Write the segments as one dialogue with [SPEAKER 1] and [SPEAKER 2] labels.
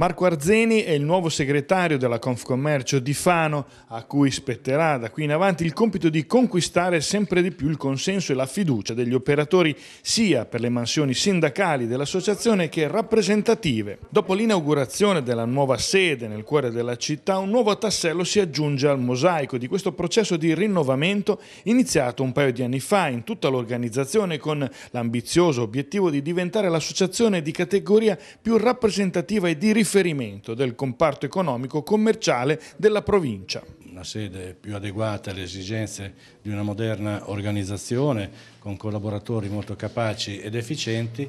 [SPEAKER 1] Marco Arzeni è il nuovo segretario della Confcommercio di Fano, a cui spetterà da qui in avanti il compito di conquistare sempre di più il consenso e la fiducia degli operatori, sia per le mansioni sindacali dell'associazione che rappresentative. Dopo l'inaugurazione della nuova sede nel cuore della città, un nuovo tassello si aggiunge al mosaico di questo processo di rinnovamento iniziato un paio di anni fa in tutta l'organizzazione con l'ambizioso obiettivo di diventare l'associazione di categoria più rappresentativa e di riferimento riferimento del comparto economico commerciale della provincia.
[SPEAKER 2] Una sede più adeguata alle esigenze di una moderna organizzazione con collaboratori molto capaci ed efficienti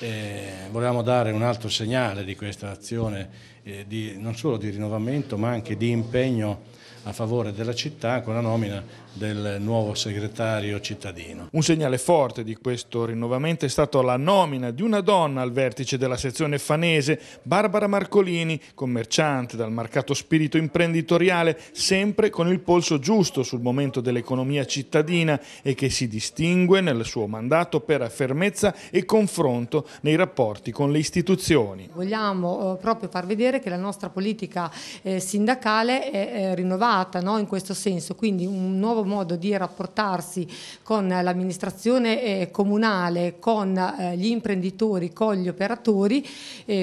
[SPEAKER 2] eh, volevamo dare un altro segnale di questa azione eh, di, non solo di rinnovamento ma anche di impegno a favore della città con la nomina del nuovo segretario cittadino. Un segnale
[SPEAKER 1] forte di questo rinnovamento è stata la nomina di una donna al vertice della sezione fanese, Barbara Marcolini, commerciante dal marcato spirito imprenditoriale, sempre con il polso giusto sul momento dell'economia cittadina e che si distingue nel suo mandato per fermezza e confronto nei rapporti con le istituzioni.
[SPEAKER 3] Vogliamo eh, proprio far vedere che la nostra politica eh, sindacale è rinnovata no? in questo senso, quindi un nuovo modo di rapportarsi con l'amministrazione eh, comunale, con gli imprenditori, con gli operatori,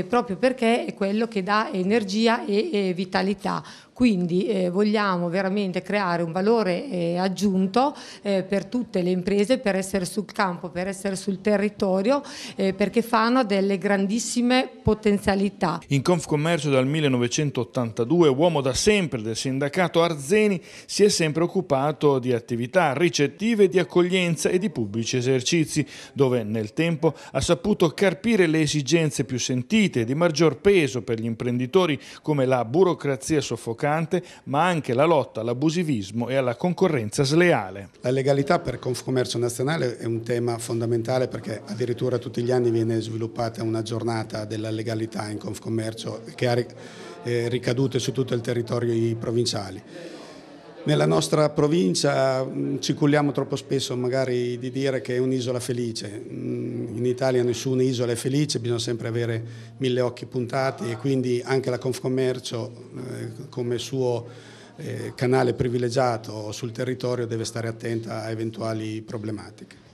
[SPEAKER 3] proprio perché è quello che dà energia e vitalità quindi eh, vogliamo veramente creare un valore eh, aggiunto eh, per tutte le imprese per essere sul campo, per essere sul territorio eh, perché fanno delle grandissime potenzialità.
[SPEAKER 1] In Confcommercio dal 1982 uomo da sempre del sindacato Arzeni si è sempre occupato di attività ricettive di accoglienza e di pubblici esercizi dove nel tempo ha saputo carpire le esigenze più sentite di maggior peso per gli imprenditori come la burocrazia soffocata mercante, ma anche la lotta
[SPEAKER 4] all'abusivismo e alla concorrenza sleale. La legalità per Confcommercio Nazionale è un tema fondamentale perché addirittura tutti gli anni viene sviluppata una giornata della legalità in Confcommercio che ha eh, ricadute su tutto il territorio provinciale.
[SPEAKER 3] Nella nostra
[SPEAKER 4] provincia mm, ci culliamo troppo spesso magari di dire che è un'isola felice. Mm, in Italia nessuna isola è felice, bisogna sempre avere mille occhi puntati e quindi anche la Confcommercio eh, come suo eh, canale privilegiato sul territorio deve stare attenta a eventuali problematiche.